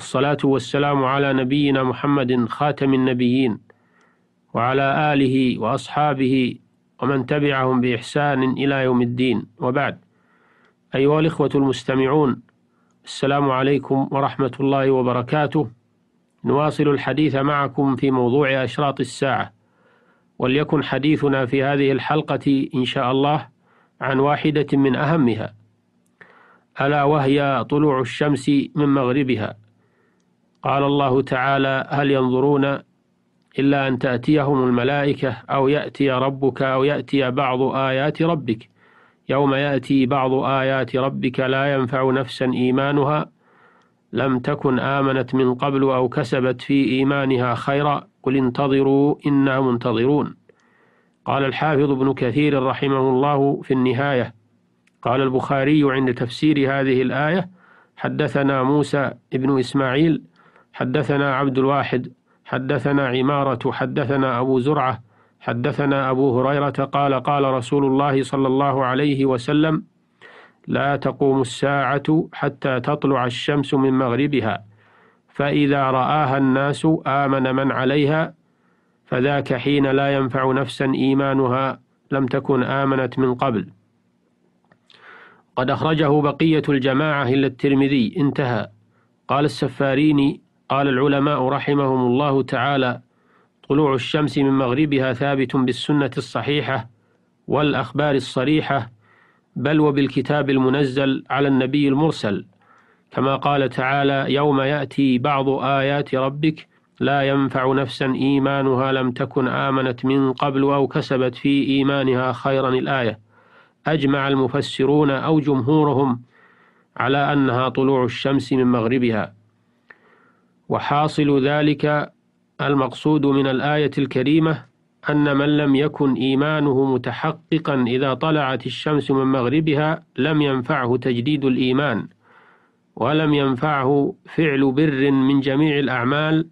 والصلاة والسلام على نبينا محمد خاتم النبيين وعلى آله وأصحابه ومن تبعهم بإحسان إلى يوم الدين وبعد أيها الإخوة المستمعون السلام عليكم ورحمة الله وبركاته نواصل الحديث معكم في موضوع أشراط الساعة وليكن حديثنا في هذه الحلقة إن شاء الله عن واحدة من أهمها ألا وهي طلوع الشمس من مغربها قال الله تعالى هل ينظرون إلا أن تأتيهم الملائكة أو يأتي ربك أو يأتي بعض آيات ربك يوم يأتي بعض آيات ربك لا ينفع نفسا إيمانها لم تكن آمنت من قبل أو كسبت في إيمانها خيرا قل انتظروا إنا منتظرون قال الحافظ ابن كثير رحمه الله في النهاية قال البخاري عند تفسير هذه الآية حدثنا موسى ابن إسماعيل حدثنا عبد الواحد حدثنا عمارة حدثنا أبو زرعة حدثنا أبو هريرة قال قال رسول الله صلى الله عليه وسلم لا تقوم الساعة حتى تطلع الشمس من مغربها فإذا رآها الناس آمن من عليها فذاك حين لا ينفع نفسا إيمانها لم تكن آمنت من قبل قد أخرجه بقية الجماعة إلا الترمذي انتهى قال السفاريني قال العلماء رحمهم الله تعالى طلوع الشمس من مغربها ثابت بالسنة الصحيحة والأخبار الصريحة بل وبالكتاب المنزل على النبي المرسل كما قال تعالى يوم يأتي بعض آيات ربك لا ينفع نفسا إيمانها لم تكن آمنت من قبل أو كسبت في إيمانها خيرا الآية أجمع المفسرون أو جمهورهم على أنها طلوع الشمس من مغربها وحاصل ذلك المقصود من الآية الكريمة أن من لم يكن إيمانه متحققا إذا طلعت الشمس من مغربها لم ينفعه تجديد الإيمان ولم ينفعه فعل بر من جميع الأعمال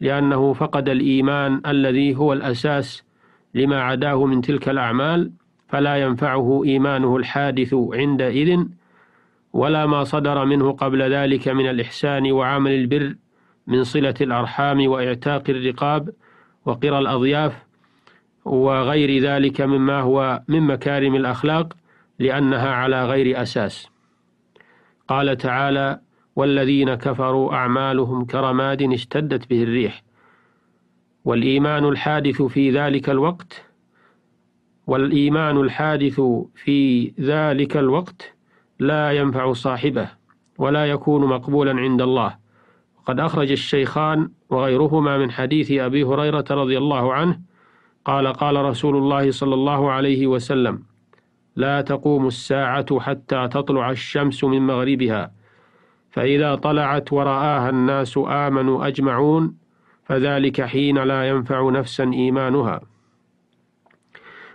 لأنه فقد الإيمان الذي هو الأساس لما عداه من تلك الأعمال فلا ينفعه إيمانه الحادث عندئذ ولا ما صدر منه قبل ذلك من الإحسان وعمل البر من صلة الأرحام وإعتاق الرقاب وقرى الأضياف وغير ذلك مما هو من مكارم الأخلاق لأنها على غير أساس قال تعالى والذين كفروا أعمالهم كرماد اشتدت به الريح والإيمان الحادث في ذلك الوقت والإيمان الحادث في ذلك الوقت لا ينفع صاحبه ولا يكون مقبولا عند الله قد أخرج الشيخان وغيرهما من حديث أبي هريرة رضي الله عنه قال قال رسول الله صلى الله عليه وسلم لا تقوم الساعة حتى تطلع الشمس من مغربها فإذا طلعت ورآها الناس آمنوا أجمعون فذلك حين لا ينفع نفسا إيمانها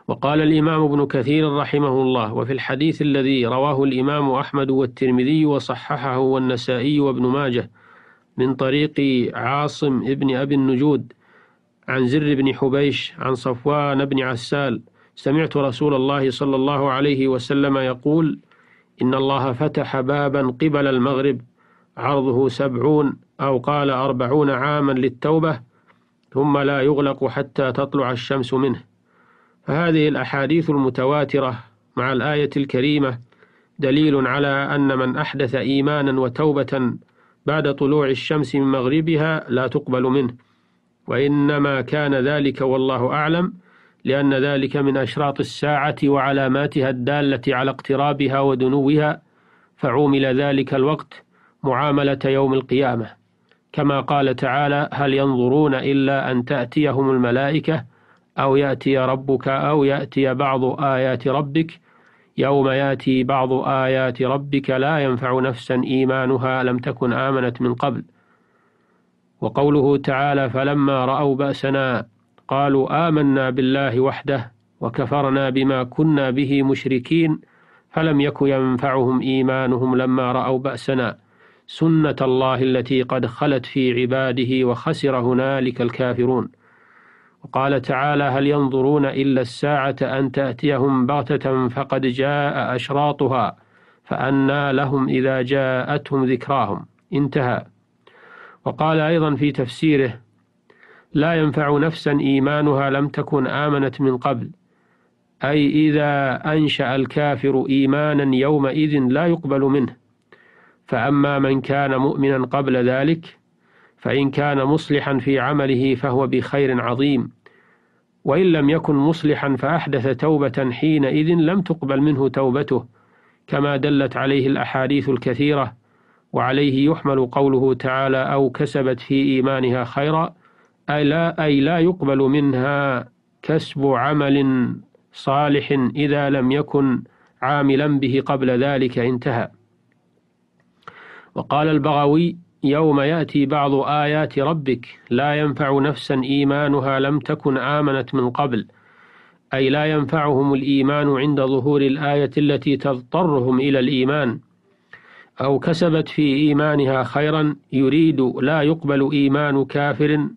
وقال الإمام ابن كثير رحمه الله وفي الحديث الذي رواه الإمام أحمد والترمذي وصححه والنسائي وابن ماجه من طريق عاصم ابن أبي النجود عن زر بن حبيش عن صفوان بن عسال سمعت رسول الله صلى الله عليه وسلم يقول إن الله فتح بابا قبل المغرب عرضه سبعون أو قال أربعون عاما للتوبة ثم لا يغلق حتى تطلع الشمس منه فهذه الأحاديث المتواترة مع الآية الكريمة دليل على أن من أحدث إيمانا وتوبة بعد طلوع الشمس من مغربها لا تقبل منه وإنما كان ذلك والله أعلم لأن ذلك من أشراط الساعة وعلاماتها الدالة على اقترابها ودنوها فعومل ذلك الوقت معاملة يوم القيامة كما قال تعالى هل ينظرون إلا أن تأتيهم الملائكة أو يأتي ربك أو يأتي بعض آيات ربك يوم ياتي بعض آيات ربك لا ينفع نفسا إيمانها لم تكن آمنت من قبل وقوله تعالى فلما رأوا بأسنا قالوا آمنا بالله وحده وكفرنا بما كنا به مشركين فلم يك ينفعهم إيمانهم لما رأوا بأسنا سنة الله التي قد خلت في عباده وخسر هنالك الكافرون وقال تعالى هل ينظرون إلا الساعة أن تأتيهم بغتة فقد جاء أشراطها فأنى لهم إذا جاءتهم ذكراهم انتهى وقال أيضا في تفسيره لا ينفع نفسا إيمانها لم تكن آمنت من قبل أي إذا أنشأ الكافر إيمانا يومئذ لا يقبل منه فأما من كان مؤمنا قبل ذلك فإن كان مصلحا في عمله فهو بخير عظيم وإن لم يكن مصلحا فأحدث توبة حينئذ لم تقبل منه توبته كما دلت عليه الأحاديث الكثيرة وعليه يحمل قوله تعالى أو كسبت في إيمانها خيرا أي لا, أي لا يقبل منها كسب عمل صالح إذا لم يكن عاملا به قبل ذلك انتهى وقال البغوي يوم يأتي بعض آيات ربك لا ينفع نفسا إيمانها لم تكن آمنت من قبل أي لا ينفعهم الإيمان عند ظهور الآية التي تضطرهم إلى الإيمان أو كسبت في إيمانها خيرا يريد لا يقبل إيمان كافر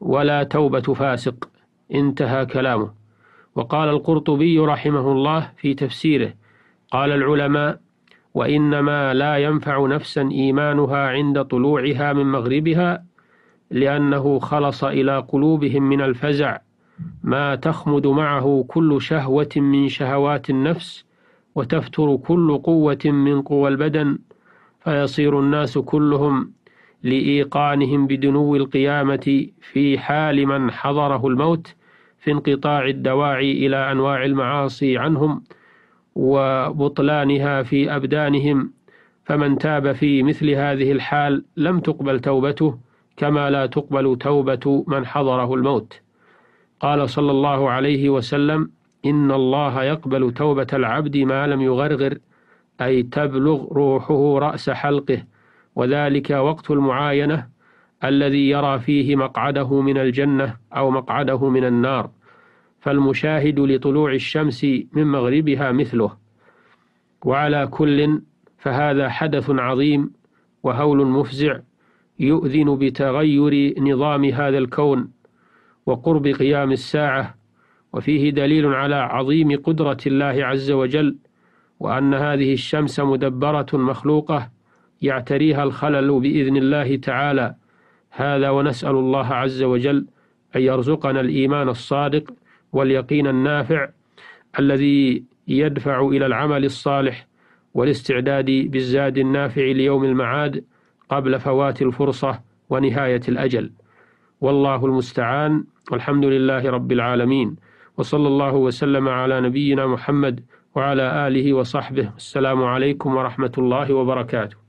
ولا توبة فاسق انتهى كلامه وقال القرطبي رحمه الله في تفسيره قال العلماء وإنما لا ينفع نفسا إيمانها عند طلوعها من مغربها لأنه خلص إلى قلوبهم من الفزع ما تخمد معه كل شهوة من شهوات النفس وتفتر كل قوة من قوى البدن فيصير الناس كلهم لإيقانهم بدنو القيامة في حال من حضره الموت في انقطاع الدواعي إلى أنواع المعاصي عنهم وبطلانها في أبدانهم فمن تاب في مثل هذه الحال لم تقبل توبته كما لا تقبل توبة من حضره الموت قال صلى الله عليه وسلم إن الله يقبل توبة العبد ما لم يغرغر أي تبلغ روحه رأس حلقه وذلك وقت المعاينة الذي يرى فيه مقعده من الجنة أو مقعده من النار فالمشاهد لطلوع الشمس من مغربها مثله وعلى كل فهذا حدث عظيم وهول مفزع يؤذن بتغير نظام هذا الكون وقرب قيام الساعة وفيه دليل على عظيم قدرة الله عز وجل وأن هذه الشمس مدبرة مخلوقة يعتريها الخلل بإذن الله تعالى هذا ونسأل الله عز وجل أن يرزقنا الإيمان الصادق واليقين النافع الذي يدفع إلى العمل الصالح والاستعداد بالزاد النافع ليوم المعاد قبل فوات الفرصة ونهاية الأجل والله المستعان والحمد لله رب العالمين وصلى الله وسلم على نبينا محمد وعلى آله وصحبه السلام عليكم ورحمة الله وبركاته